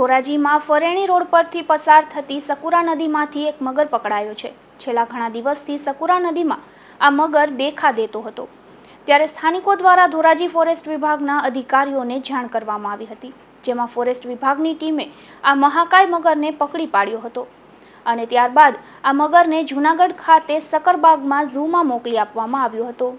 ધોરાજીમાં ફરેણી road પરથી પસાર થતી સકુરા નદીમાંથી એક મગર પકડાયો છે છેલ્લા ઘણા દિવસથી સકુરા નદીમાં આ મગર દેખા દેતો હતો ત્યારે સ્થાનિકો દ્વારા ધોરાજી ફોરેસ્ટ વિભાગના અધિકારીઓને જાણ કરવામાં આવી હતી જેમાં ફોરેસ્ટ વિભાગની ટીમે આ મહાકાય મગરને પકડી પાડ્યો હતો અને ત્યારબાદ આ મગરને જૂનાગઢ ખાતે સકરબાગમાં ઝૂમાં મોકલી આપવામાં આવ્યો હતો